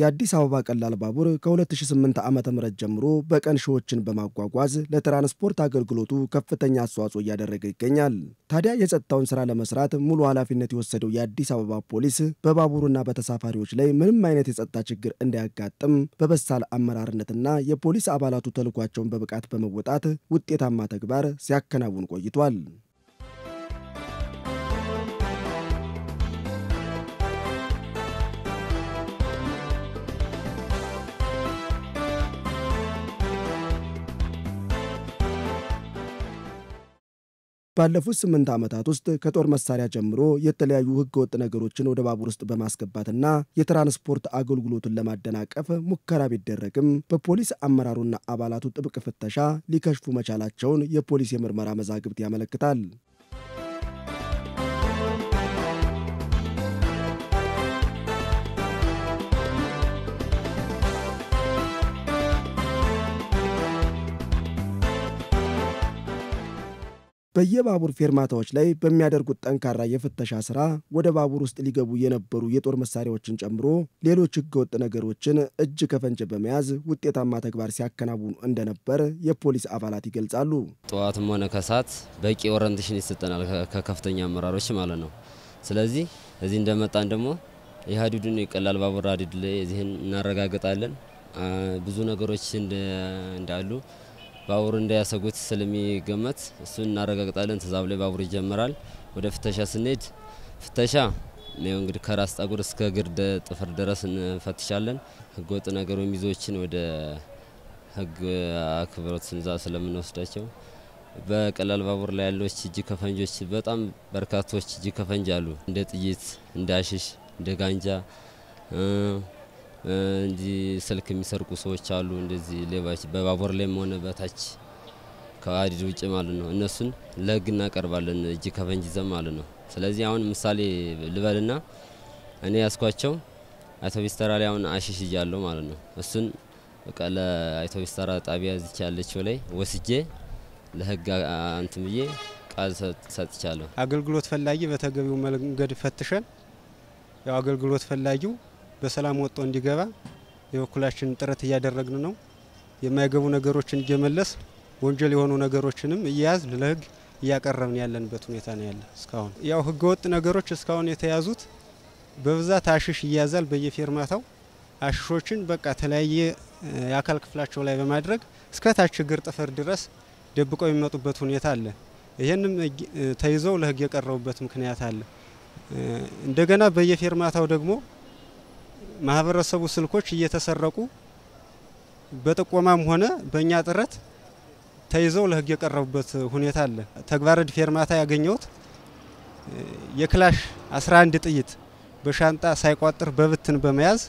የአዲስ አበባ ቀላል ባቡር ከ2008 ዓ ም ጀምሮ በቀን ሺዎችን በማጓጓዝ ለትራንስፖርት አገልግሎቱ ከፍተኛ አስተዋጽኦ እያደረገ ይገኛል። ታዲያ የጸጥታውን ስራ ለመስራት ሙሉ ኃላፊነት የወሰደው የአዲስ አበባ ፖሊስ በባቡሩና በተሳፋሪዎች ላይ ምንም አይነት የጸጥታ ችግር እንዳያጋጥም በበሳል አመራርነትና የፖሊስ አባላቱ ተልኳቸውን በብቃት በመወጣት ውጤታማ ተግባር ሲያከናውን ቆይቷል። ባለፉት ስምንት ዓመታት ውስጥ ከጦር መሳሪያ ጀምሮ የተለያዩ ህገወጥ ነገሮችን ወደ ባቡር ውስጥ በማስገባትና የትራንስፖርት አገልግሎትን ለማደናቀፍ ሙከራ ቢደረግም በፖሊስ አመራሩና አባላቱ ጥብቅ ፍተሻ ሊከሽፉ መቻላቸውን የፖሊስ የምርመራ መዛግብት ያመለክታል። በየባቡር ፌርማታዎች ላይ በሚያደርጉት ጠንካራ የፍተሻ ስራ ወደ ባቡር ውስጥ ሊገቡ የነበሩ የጦር መሳሪያዎችን ጨምሮ ሌሎች ህገወጥ ነገሮችን እጅ ከፈንጅ በመያዝ ውጤታማ ተግባር ሲያከናውኑ እንደነበር የፖሊስ አባላት ይገልጻሉ። ጠዋትም ሆነ ከሰዓት በቂ ኦሪንቴሽን ይሰጠናል ከከፍተኛ አመራሮች ማለት ነው። ስለዚህ እዚህ እንደመጣን ደግሞ የሀዲዱን የቀላል ባቡር ሀዲድ ላይ እዚህን እናረጋግጣለን ብዙ ነገሮች እንዳሉ ባቡር እንዳያሰጉት ስለሚገመት እሱን እናረጋግጣለን። ትዛብ ላይ ባቡር ይጀምራል። ወደ ፍተሻ ስንሄድ ፍተሻ ነው እንግዲህ ከራስ ጠጉር እስከ ግርደ ጥፍር ድረስ እንፈትሻለን። ህገወጥ ነገሩ ይዞችን ወደ ህግ አክብሮት ስንዛ ስለምንወስዳቸው በቀላል ባቡር ላይ ያለች እጅ ከፈንጆች በጣም በርካቶች እጅ ከፈንጅ አሉ። እንደ ጥይት፣ እንደ አሽሽ፣ እንደ ጋንጃ እንዲህ ስልክ የሚሰርቁ ሰዎች አሉ። እንደዚህ ሌባች በባቡር ላይም ሆነ በታች ከሀዲድ ውጭ ማለት ነው። እነሱን ለህግ እናቀርባለን እጅ ከፈንጅ ይዘን ማለት ነው። ስለዚህ አሁን ምሳሌ ልበልና እኔ ያስኳቸው አውቶቢስ ተራ ላይ አሁን አሽሽ ይዣለሁ ማለት ነው። እሱን በቃ ለአውቶቢስ ተራ ጣቢያ ዝች ያለችው ላይ ወስጄ ለህግ አንት ብዬ ቃል ሰጥቻለሁ። አገልግሎት ፈላጊ በተገቢው መንገድ ፈትሸን ያው አገልግሎት ፈላጊው በሰላም ወጥቶ እንዲገባ የበኩላችን ጥረት እያደረግን ነው። የማይገቡ ነገሮችን እየመለስ ወንጀል የሆኑ ነገሮችንም እየያዝን ለህግ እያቀረብን ያለንበት ሁኔታ ነው ያለ። እስካሁን ያው ህገወጥ ነገሮች እስካሁን የተያዙት በብዛት አሽሽ ይያዛል በየፌርማታው። አሽሾችን በቃ ተለያየ የአካል ክፍላቸው ላይ በማድረግ እስከ ታች እግር ጥፍር ድረስ ደብቀው የሚመጡበት ሁኔታ አለ። ይህንም ተይዘው ለህግ የቀረቡበት ምክንያት አለ። እንደገና በየፌርማታው ደግሞ ማህበረሰቡ ስልኮች እየተሰረቁ በጥቆማም ሆነ በእኛ ጥረት ተይዘው ለህግ የቀረቡበት ሁኔታ አለ። ተግባረ ዕድሜ የእርማታ ያገኘሁት የክላሽ 11 ጥይት በሻንጣ ሳይቋጥር በብትን በመያዝ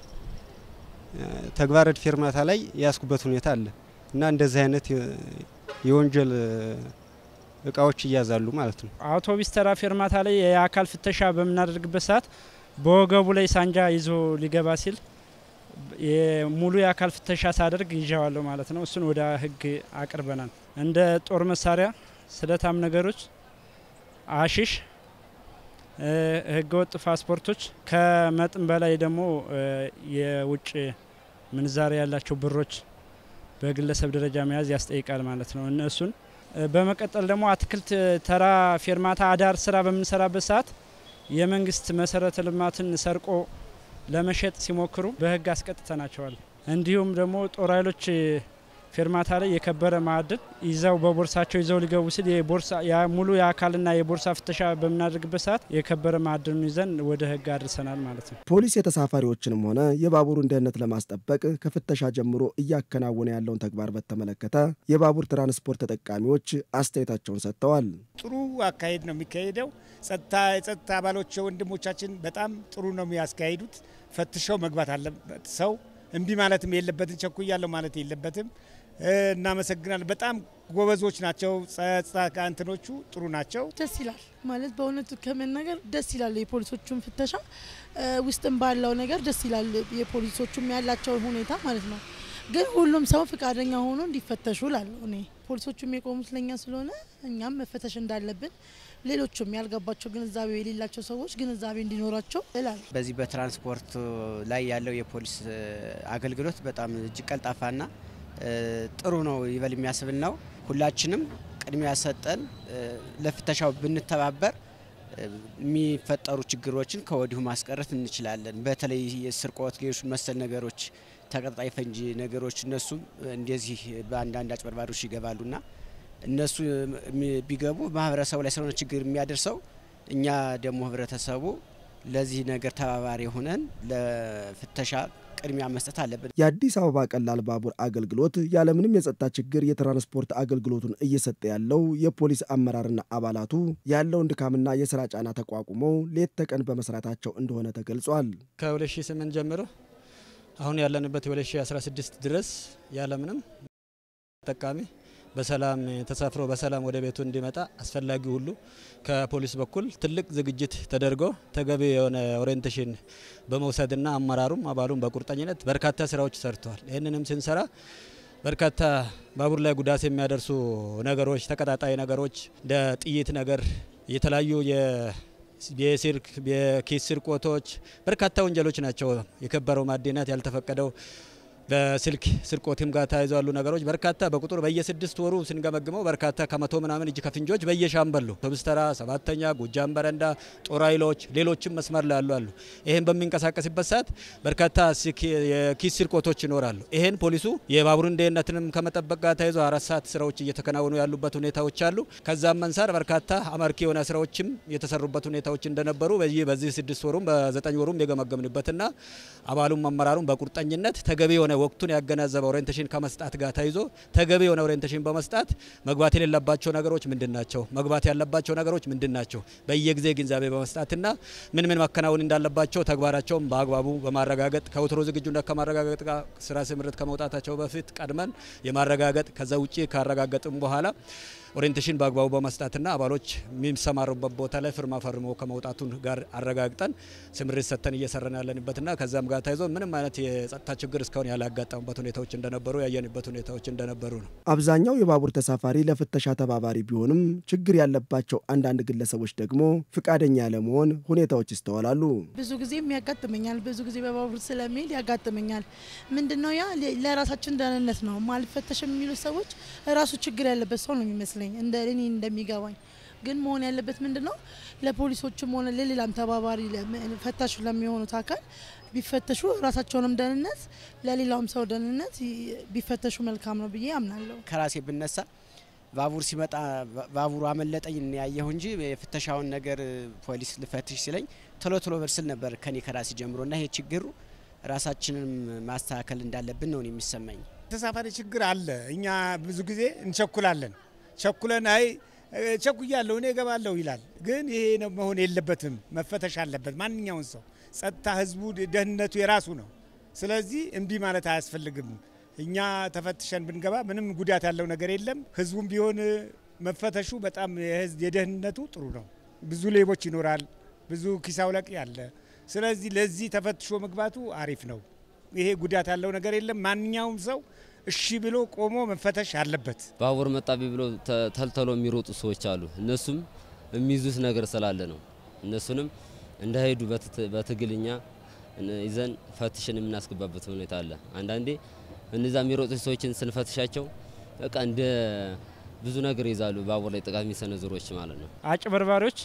ተግባረ ዕድሜ ላይ ያስኩበት ሁኔታ አለ እና እንደዚህ አይነት የወንጀል እቃዎች ይያዛሉ ማለት ነው። አውቶቢስ ተራ ፌርማታ ላይ የአካል ፍተሻ በምናደርግበት ሰዓት በወገቡ ላይ ሳንጃ ይዞ ሊገባ ሲል ሙሉ የአካል ፍተሻ ሳደርግ ይዣዋለሁ ማለት ነው። እሱን ወደ ህግ አቅርበናል። እንደ ጦር መሳሪያ፣ ስለታም ነገሮች፣ አሽሽ፣ ህገወጥ ፓስፖርቶች፣ ከመጠን በላይ ደግሞ የውጭ ምንዛሪ ያላቸው ብሮች በግለሰብ ደረጃ መያዝ ያስጠይቃል ማለት ነው። እነሱን በመቀጠል ደግሞ አትክልት ተራ ፌርማታ አዳር ስራ በምንሰራበት ሰዓት የመንግስት መሰረተ ልማትን ሰርቆ ለመሸጥ ሲሞክሩ በህግ አስቀጥተናቸዋል። እንዲሁም ደግሞ ጦር ኃይሎች ፌርማታ ላይ የከበረ ማዕድን ይዘው በቦርሳቸው ይዘው ሊገቡ ሲል ሙሉ የአካልና የቦርሳ ፍተሻ በምናደርግበት ሰዓት የከበረ ማዕድኑ ይዘን ወደ ህግ አድርሰናል ማለት ነው። ፖሊስ የተሳፋሪዎችንም ሆነ የባቡሩን ደህንነት ለማስጠበቅ ከፍተሻ ጀምሮ እያከናወነ ያለውን ተግባር በተመለከተ የባቡር ትራንስፖርት ተጠቃሚዎች አስተያየታቸውን ሰጥተዋል። ጥሩ አካሄድ ነው የሚካሄደው። የጸጥታ አባሎች ወንድሞቻችን በጣም ጥሩ ነው የሚያስካሄዱት ፈትሸው መግባት አለበት ሰው እምቢ ማለትም የለበትም። ቸኩያለሁ ማለት የለበትም። እናመሰግናለን በጣም ጎበዞች ናቸው። ጸጥታ እንትኖቹ ጥሩ ናቸው። ደስ ይላል ማለት በእውነቱ ከመናገር ደስ ይላል። የፖሊሶቹም ፍተሻ ውስጥም ባለው ነገር ደስ ይላል። የፖሊሶቹም ያላቸው ሁኔታ ማለት ነው። ግን ሁሉም ሰው ፍቃደኛ ሆኖ እንዲፈተሹ ላለሁ እኔ ፖሊሶቹም የቆሙት ለኛ ስለሆነ እኛም መፈተሽ እንዳለብን ሌሎቹም ያልገባቸው ግንዛቤ የሌላቸው ሰዎች ግንዛቤ እንዲኖራቸው እላል። በዚህ በትራንስፖርት ላይ ያለው የፖሊስ አገልግሎት በጣም እጅግ ቀልጣፋና ጥሩ ነው ይበል የሚያስብል ነው። ሁላችንም ቅድሚያ ሰጠን ለፍተሻው ብንተባበር የሚፈጠሩ ችግሮችን ከወዲሁ ማስቀረት እንችላለን። በተለይ የስርቆት፣ ሌሎች መሰል ነገሮች፣ ተቀጣጣይ ፈንጂ ነገሮች እነሱም እንደዚህ በአንዳንድ አጭበርባሪዎች ይገባሉና እነሱ ቢገቡ ማህበረሰቡ ላይ ስለሆነ ችግር የሚያደርሰው እኛ ደግሞ ህብረተሰቡ ለዚህ ነገር ተባባሪ ሆነን ለፍተሻ ቅድሚያ መስጠት አለብን። የአዲስ አበባ ቀላል ባቡር አገልግሎት ያለምንም የጸጥታ ችግር የትራንስፖርት አገልግሎቱን እየሰጠ ያለው የፖሊስ አመራርና አባላቱ ያለውን ድካምና የስራ ጫና ተቋቁመው ሌት ተቀን በመስራታቸው እንደሆነ ተገልጿል። ከ2008 ጀምሮ አሁን ያለንበት 2016 ድረስ ያለምንም ተጠቃሚ በሰላም ተሳፍሮ በሰላም ወደ ቤቱ እንዲመጣ አስፈላጊ ሁሉ ከፖሊስ በኩል ትልቅ ዝግጅት ተደርጎ ተገቢ የሆነ ኦሪንቴሽን በመውሰድና አመራሩም አባሉም በቁርጠኝነት በርካታ ስራዎች ሰርተዋል። ይህንንም ስንሰራ በርካታ ባቡር ላይ ጉዳት የሚያደርሱ ነገሮች፣ ተቀጣጣይ ነገሮች እንደ ጥይት ነገር፣ የተለያዩ የኪስ ስርቆቶች፣ በርካታ ወንጀሎች ናቸው። የከበረው ማዕድናት ያልተፈቀደው በስልክ ስርቆትም ጋር ተያይዞ ያሉ ነገሮች በርካታ በቁጥር በየስድስት ወሩ ስንገመግመው በርካታ ከመቶ ምናምን እጅ ከፍንጆች በየሻምበሉ ህብስተራ፣ ሰባተኛ ጎጃም በረንዳ፣ ጦር ኃይሎች፣ ሌሎችም መስመር ላይ ያሉ አሉ። ይህን በሚንቀሳቀስበት ሰዓት በርካታ የኪስ ስርቆቶች ይኖራሉ። ይህን ፖሊሱ የባቡርን ደህንነትንም ከመጠበቅ ጋር ተያይዞ አራት ሰዓት ስራዎች እየተከናወኑ ያሉበት ሁኔታዎች አሉ። ከዛም አንጻር በርካታ አመርቂ የሆነ ስራዎችም የተሰሩበት ሁኔታዎች እንደነበሩ በዚህ ስድስት ወሩም በዘጠኝ ወሩም የገመገምንበትና አባሉም አመራሩም በቁርጠኝነት ተገቢ የሆነ ወቅቱን ያገናዘበ ኦሪንቴሽን ከመስጣት ጋር ተይዞ ተገቢ የሆነ ኦሪንቴሽን በመስጣት መግባት የሌለባቸው ነገሮች ምንድን ናቸው፣ መግባት ያለባቸው ነገሮች ምንድን ናቸው፣ በየጊዜ ግንዛቤ በመስጣትና ምን ምን መከናወን እንዳለባቸው ተግባራቸውን በአግባቡ በማረጋገጥ ከወትሮ ዝግጁነት ከማረጋገጥ ጋር ስራ ስምሪት ከመውጣታቸው በፊት ቀድመን የማረጋገጥ ከዛ ውጭ ካረጋገጥም በኋላ ኦሪንቴሽን በአግባቡ በመስጣትና አባሎች የሚሰማሩበት ቦታ ላይ ፍርማ ፈርሞ ከመውጣቱን ጋር አረጋግጠን ስምሪት ሰጥተን እየሰራን ያለንበትና ከዛም ጋር ተይዞ ምንም አይነት የጸጥታ ችግር እስካሁን ያለ ያላጋጠሙበት ሁኔታዎች እንደነበሩ ያየንበት ሁኔታዎች እንደነበሩ ነው። አብዛኛው የባቡር ተሳፋሪ ለፍተሻ ተባባሪ ቢሆንም ችግር ያለባቸው አንዳንድ ግለሰቦች ደግሞ ፍቃደኛ ለመሆን ሁኔታዎች ይስተዋላሉ። ብዙ ጊዜም ያጋጥመኛል። ብዙ ጊዜ በባቡር ስለሚሄድ ያጋጥመኛል። ምንድነው ያ ለራሳችን ደህንነት ነው። ማልፈተሽ የሚሉ ሰዎች ራሱ ችግር ያለበት ሰው ነው የሚመስለኝ እንደ እኔ እንደሚገባኝ ግን መሆን ያለበት ምንድን ነው ለፖሊሶችም ሆነ ለሌላም ተባባሪ ፈታሽ ለሚሆኑት አካል ቢፈተሹ ራሳቸውንም ደህንነት ለሌላውም ሰው ደህንነት ቢፈተሹ መልካም ነው ብዬ አምናለሁ። ከራሴ ብነሳ ባቡር ሲመጣ ባቡሩ አመለጠኝ ያየሁ እንጂ የፍተሻውን ነገር ፖሊስ ልፈትሽ ሲለኝ ቶሎ ቶሎ በርስል ነበር ከኔ ከራሴ ጀምሮ እና ይሄ ችግሩ ራሳችንን ማስተካከል እንዳለብን ነው የሚሰማኝ። ተሳፋሪ ችግር አለ። እኛ ብዙ ጊዜ እንቸኩላለን። ቸኩለን አይ ቸኩያለሁ እኔ እገባለሁ ይላል። ግን ይሄ መሆን የለበትም መፈተሽ አለበት ማንኛውን ሰው ጸጥታ፣ ህዝቡ ደህንነቱ የራሱ ነው። ስለዚህ እምቢ ማለት አያስፈልግም። እኛ ተፈትሸን ብንገባ ምንም ጉዳት ያለው ነገር የለም። ህዝቡም ቢሆን መፈተሹ በጣም የደህንነቱ ጥሩ ነው። ብዙ ሌቦች ይኖራል፣ ብዙ ኪሳው ለቅ ያለ። ስለዚህ ለዚህ ተፈትሾ መግባቱ አሪፍ ነው። ይሄ ጉዳት ያለው ነገር የለም። ማንኛውም ሰው እሺ ብሎ ቆሞ መፈተሽ አለበት። ባቡር መጣቢ ብሎ ተልተሎ የሚሮጡ ሰዎች አሉ። እነሱም የሚይዙት ነገር ስላለ ነው። እነሱንም እንዳይሄዱ በትግልኛ ይዘን ፈትሽን የምናስገባበት ሁኔታ አለ። አንዳንዴ እነዛ የሚሮጡ ሰዎችን ስንፈትሻቸው በቃ እንደ ብዙ ነገር ይዛሉ፣ ባቡር ላይ ጥቃት የሚሰነዝሮች ማለት ነው። አጭበርባሪዎች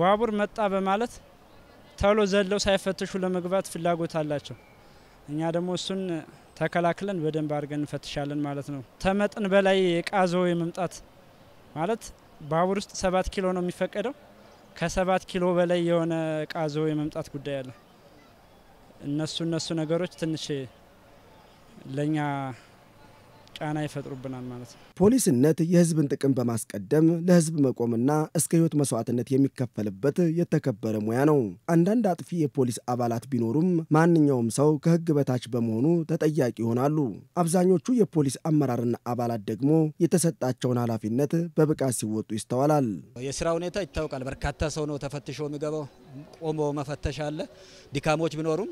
ባቡር መጣ በማለት ተሎ ዘለው ሳይፈትሹ ለመግባት ፍላጎት አላቸው። እኛ ደግሞ እሱን ተከላክለን በደንብ አድርገን እንፈትሻለን ማለት ነው። ተመጥን በላይ የቃዘው የመምጣት ማለት ባቡር ውስጥ ሰባት ኪሎ ነው የሚፈቀደው ከሰባት ኪሎ በላይ የሆነ እቃ ዞ የመምጣት ጉዳይ አለ። እነሱ እነሱ ነገሮች ትንሽ ለእኛ ጫና ይፈጥሩብናል ማለት ነው። ፖሊስነት የህዝብን ጥቅም በማስቀደም ለህዝብ መቆምና እስከ ህይወት መስዋዕትነት የሚከፈልበት የተከበረ ሙያ ነው። አንዳንድ አጥፊ የፖሊስ አባላት ቢኖሩም ማንኛውም ሰው ከህግ በታች በመሆኑ ተጠያቂ ይሆናሉ። አብዛኞቹ የፖሊስ አመራርና አባላት ደግሞ የተሰጣቸውን ኃላፊነት በብቃት ሲወጡ ይስተዋላል። የስራ ሁኔታ ይታወቃል። በርካታ ሰው ነው ተፈትሾ የሚገባው። ቆሞ መፈተሽ አለ። ድካሞች ቢኖሩም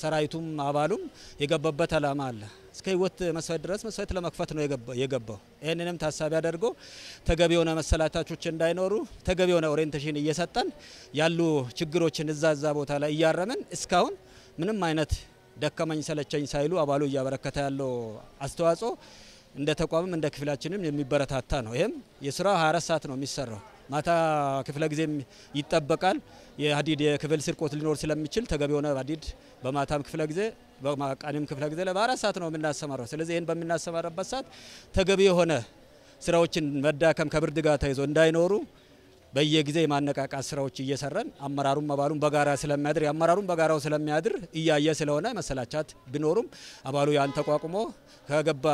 ሰራዊቱም አባሉም የገባበት አላማ አለ። እስከ ህይወት መስፈት ድረስ መስፈት ለመክፈት ነው የገባው። ይህንንም ታሳቢ አድርጎ ተገቢ የሆነ መሰላታቾች እንዳይኖሩ ተገቢ የሆነ ኦሪየንቴሽን እየሰጠን ያሉ ችግሮችን እዛ እዛ ቦታ ላይ እያረምን እስካሁን ምንም አይነት ደከመኝ ሰለቸኝ ሳይሉ አባሉ እያበረከተ ያለው አስተዋጽኦ እንደ ተቋምም እንደ ክፍላችንም የሚበረታታ ነው። ይህም የስራ 24 ሰዓት ነው የሚሰራው። ማታ ክፍለ ጊዜም ይጠበቃል። የሀዲድ የክፍል ስርቆት ሊኖር ስለሚችል ተገቢ የሆነ ሀዲድ በማታም ክፍለ ጊዜ በማቃንም ክፍለ ጊዜ ለበአራት ሰዓት ነው የምናሰማራው። ስለዚህ ይህን በምናሰማራበት ሰዓት ተገቢ የሆነ ስራዎችን መዳከም ከብርድ ጋር ተይዞ እንዳይኖሩ በየጊዜ የማነቃቃት ስራዎች እየሰራን አመራሩም አባሉም በጋራ ስለሚያድር የአመራሩም በጋራው ስለሚያድር እያየ ስለሆነ መሰላቻት ቢኖሩም አባሉ ያን ተቋቁሞ ከገባ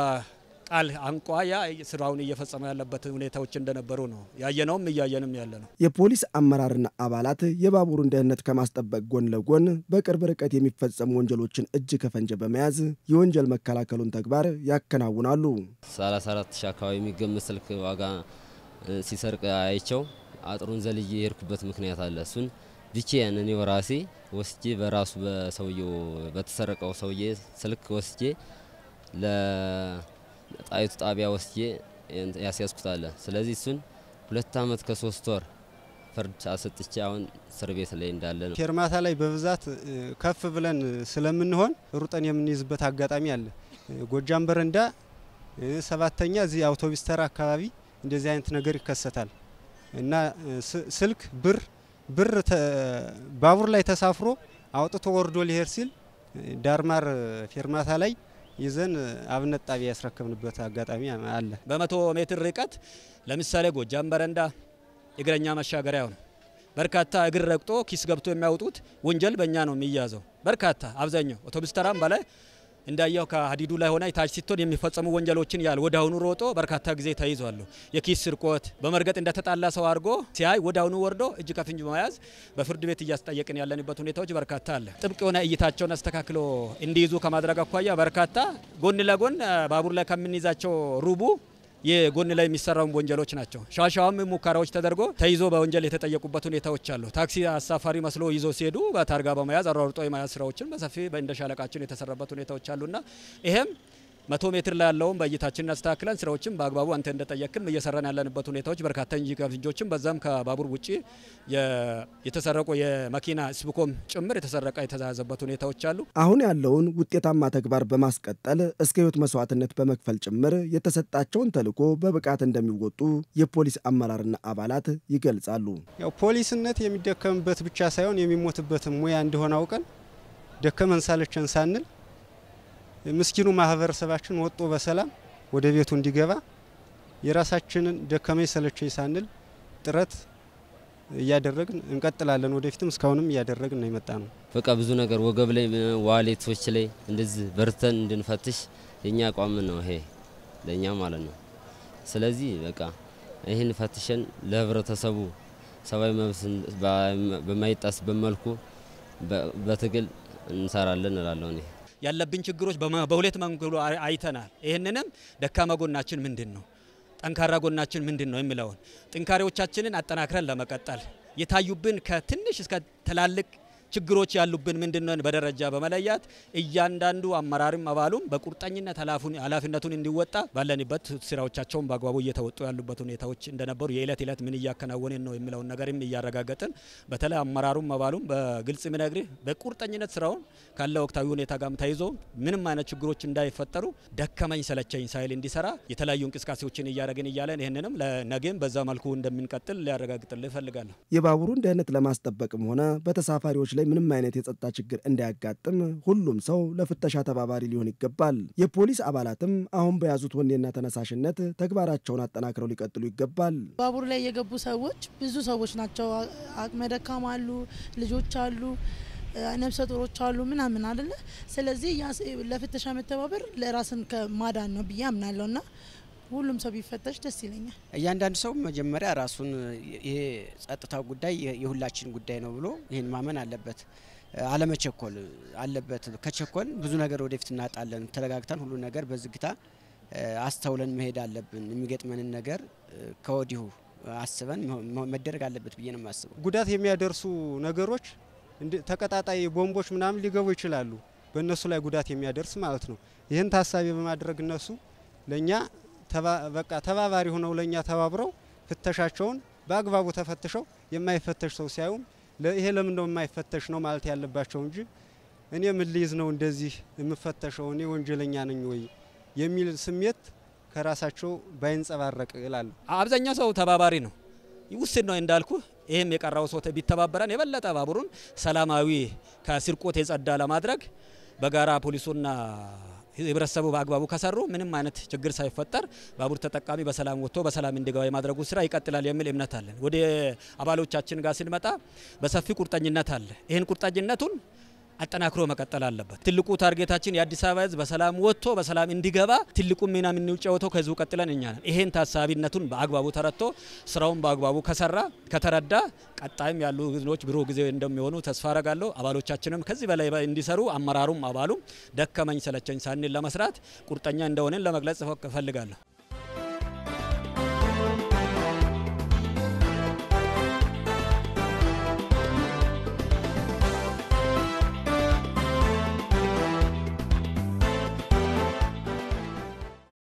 ቃል አንቋ ያ ስራውን እየፈጸመ ያለበት ሁኔታዎች እንደነበሩ ነው ያየነውም እያየንም ያለ ነው። የፖሊስ አመራርና አባላት የባቡሩን ደህንነት ከማስጠበቅ ጎን ለጎን በቅርብ ርቀት የሚፈጸሙ ወንጀሎችን እጅ ከፈንጀ በመያዝ የወንጀል መከላከሉን ተግባር ያከናውናሉ። 34 ሺህ አካባቢ የሚገመት ስልክ ዋጋ ሲሰርቅ አይቸው አጥሩን ዘልዬ የሄድኩበት ምክንያት አለ። እሱን ብቻዬን እኔ ራሴ ወስጄ በራሱ በሰውየው በተሰረቀው ሰውዬ ስልክ ወስጄ ጣይቱ ጣቢያ ወስጄ አለ። ስለዚህ እሱን ሁለት አመት ከሶስት ወር ፍርድ አሰጥቼ አሁን እስር ቤት ላይ እንዳለ ነው። ኬርማታ ላይ በብዛት ከፍ ብለን ስለምንሆን ሩጠን የምንይዝበት አጋጣሚ አለ። ጎጃም በረንዳ ሰባተኛ፣ እዚህ አውቶቢስ ተራ አካባቢ እንደዚህ አይነት ነገር ይከሰታል እና ስልክ ብር ብር ባቡር ላይ ተሳፍሮ አውጥቶ ወርዶ ሊሄድ ሲል ዳርማር ፌርማታ ላይ ይዘን አብነት ጣቢያ ያስረከብንበት አጋጣሚ አለ። በመቶ ሜትር ርቀት ለምሳሌ ጎጃም በረንዳ እግረኛ መሻገሪያ ነው። በርካታ እግር ረግጦ ኪስ ገብቶ የሚያወጡት ወንጀል በእኛ ነው የሚያዘው። በርካታ አብዛኛው አውቶቡስ ተራም በላይ እንዳያው ከሀዲዱ ላይ ሆና ታች ስትሆን የሚፈጸሙ ወንጀሎችን ያል ወደ አሁኑ ሮጦ በርካታ ጊዜ ተይዟሉ። የኪስ ስርቆት በመርገጥ እንደተጣላ ሰው አድርጎ ሲያይ ወደ አሁኑ ወርዶ እጅ ከፍንጅ በመያዝ በፍርድ ቤት እያስጠየቅን ያለንበት ሁኔታዎች በርካታ አለ። ጥብቅ የሆነ እይታቸውን አስተካክሎ እንዲይዙ ከማድረግ አኳያ በርካታ ጎን ለጎን ባቡር ላይ ከምንይዛቸው ሩቡ የጎን ላይ የሚሰራውን ወንጀሎች ናቸው። ሻሻውም ሙከራዎች ተደርጎ ተይዞ በወንጀል የተጠየቁበት ሁኔታዎች አሉ። ታክሲ አሳፋሪ መስሎ ይዞ ሲሄዱ በታርጋ በመያዝ አሯርጦ የመያዝ ስራዎችን በሰፊ በእንደ ሻለቃችን የተሰራበት ሁኔታዎች አሉና ይሄም መቶ ሜትር ላይ ያለውን በእይታችን አስተካክለን ስራዎችን በአግባቡ አንተ እንደጠየቅም እየሰራን ያለንበት ሁኔታዎች በርካታ ኢንጂነሮችን በዛም ከባቡር ውጭ የተሰረቁ የመኪና ስብኮም ጭምር የተሰረቀ የተዛዘበት ሁኔታዎች አሉ። አሁን ያለውን ውጤታማ ተግባር በማስቀጠል እስከ ህይወት መስዋዕትነት በመክፈል ጭምር የተሰጣቸውን ተልዕኮ በብቃት እንደሚወጡ የፖሊስ አመራርና አባላት ይገልጻሉ። ያው ፖሊስነት የሚደከምበት ብቻ ሳይሆን የሚሞትበትም ሙያ እንደሆነ አውቀን ደከመን ሳለቸን ሳንል ምስኪኑ ማህበረሰባችን ወጦ በሰላም ወደ ቤቱ እንዲገባ የራሳችንን ደከመኝ ሰለቸኝ ሳንል ጥረት እያደረግን እንቀጥላለን። ወደፊትም እስካሁንም እያደረግን ነው የመጣ ነው። በቃ ብዙ ነገር ወገብ ላይ ዋሌቶች ላይ እንደዚህ በርተን እንድንፈትሽ የኛ አቋም ነው ይሄ ለእኛ ማለት ነው። ስለዚህ በቃ ይህን ፈትሸን ለህብረተሰቡ ሰብአዊ መብት በማይጣስበት መልኩ በትግል እንሰራለን እላለሁ እኔ። ያለብን ችግሮች በሁለት መንገዱ አይተናል። ይህንንም ደካማ ጎናችን ምንድን ነው፣ ጠንካራ ጎናችን ምንድን ነው የሚለውን ጥንካሬዎቻችንን አጠናክረን ለመቀጠል የታዩብን ከትንሽ እስከ ትላልቅ ችግሮች ያሉብን ምንድነን በደረጃ በመለያት እያንዳንዱ አመራርም አባሉም በቁርጠኝነት ኃላፊነቱን እንዲወጣ ባለንበት ስራዎቻቸውን በአግባቡ እየተወጡ ያሉበት ሁኔታዎች እንደነበሩ የዕለት ዕለት ምን እያከናወንን ነው የሚለውን ነገርም እያረጋገጥን በተለይ አመራሩም አባሉም በግልጽ ምነግር በቁርጠኝነት ስራውን ካለ ወቅታዊ ሁኔታ ጋርም ተይዞ ምንም አይነት ችግሮች እንዳይፈጠሩ ደከመኝ ሰለቸኝ ሳይል እንዲሰራ የተለያዩ እንቅስቃሴዎችን እያደረግን እያለን ይህንንም ለነገም በዛ መልኩ እንደምንቀጥል ሊያረጋግጥልህ ይፈልጋለሁ። የባቡሩን ደህንነት ለማስጠበቅም ሆነ በተሳፋሪዎች ላይ ምንም አይነት የጸጥታ ችግር እንዳያጋጥም ሁሉም ሰው ለፍተሻ ተባባሪ ሊሆን ይገባል። የፖሊስ አባላትም አሁን በያዙት ወኔና ተነሳሽነት ተግባራቸውን አጠናክረው ሊቀጥሉ ይገባል። ባቡር ላይ የገቡ ሰዎች ብዙ ሰዎች ናቸው። አቅመ ደካማ አሉ፣ ልጆች አሉ፣ ነፍሰ ጡሮች አሉ ምናምን አይደለ። ስለዚህ ለፍተሻ መተባበር ለራስን ከማዳን ነው ብዬ አምናለሁ ና ሁሉም ሰው ቢፈተሽ ደስ ይለኛል። እያንዳንድ ሰው መጀመሪያ ራሱን ይሄ ጸጥታው ጉዳይ የሁላችን ጉዳይ ነው ብሎ ይህን ማመን አለበት። አለመቸኮል አለበት። ከቸኮል ብዙ ነገር ወደፊት እናጣለን። ተረጋግተን ሁሉ ነገር በዝግታ አስተውለን መሄድ አለብን። የሚገጥመንን ነገር ከወዲሁ አስበን መደረግ አለበት ብዬ ነው የማስበው። ጉዳት የሚያደርሱ ነገሮች ተቀጣጣይ ቦምቦች ምናምን ሊገቡ ይችላሉ። በእነሱ ላይ ጉዳት የሚያደርስ ማለት ነው። ይህን ታሳቢ በማድረግ እነሱ ለእኛ በቃ ተባባሪ ሆነው ለእኛ ተባብረው ፍተሻቸውን በአግባቡ ተፈትሸው የማይፈተሽ ሰው ሲያዩም ይሄ ለምን ነው የማይፈተሽ ነው ማለት ያለባቸው እንጂ እኔ ምን ልይዝ ነው እንደዚህ የምፈተሸው እኔ ወንጀለኛ ነኝ ወይ የሚል ስሜት ከራሳቸው ባይንጸባረቅ እላለሁ። አብዛኛው ሰው ተባባሪ ነው፣ ውስን ነው እንዳልኩ። ይህም የቀረው ሰው ቢተባበረን የበለጠ ባቡሩን ሰላማዊ ከስርቆት የጸዳ ለማድረግ በጋራ ፖሊሱና ህብረተሰቡ በአግባቡ ከሰሩ ምንም አይነት ችግር ሳይፈጠር ባቡር ተጠቃሚ በሰላም ወጥቶ በሰላም እንዲገባ የማድረጉ ስራ ይቀጥላል የሚል እምነት አለን። ወደ አባሎቻችን ጋር ስንመጣ በሰፊ ቁርጠኝነት አለ። ይህን ቁርጠኝነቱን አጠናክሮ መቀጠል አለበት። ትልቁ ታርጌታችን የአዲስ አበባ ህዝብ በሰላም ወጥቶ በሰላም እንዲገባ ትልቁ ሚና የምንጫወተው ከዚሁ ቀጥለን እኛ ነን። ይሄን ታሳቢነቱን በአግባቡ ተረድቶ ስራውን በአግባቡ ከሰራ ከተረዳ ቀጣይም ያሉ ህዝቦች ብሩህ ጊዜ እንደሚሆኑ ተስፋ አረጋለሁ። አባሎቻችንም ከዚህ በላይ እንዲሰሩ አመራሩም አባሉም ደከመኝ ሰለቸኝ ሳንል ለመስራት ቁርጠኛ እንደሆነን ለመግለጽ እፈልጋለሁ።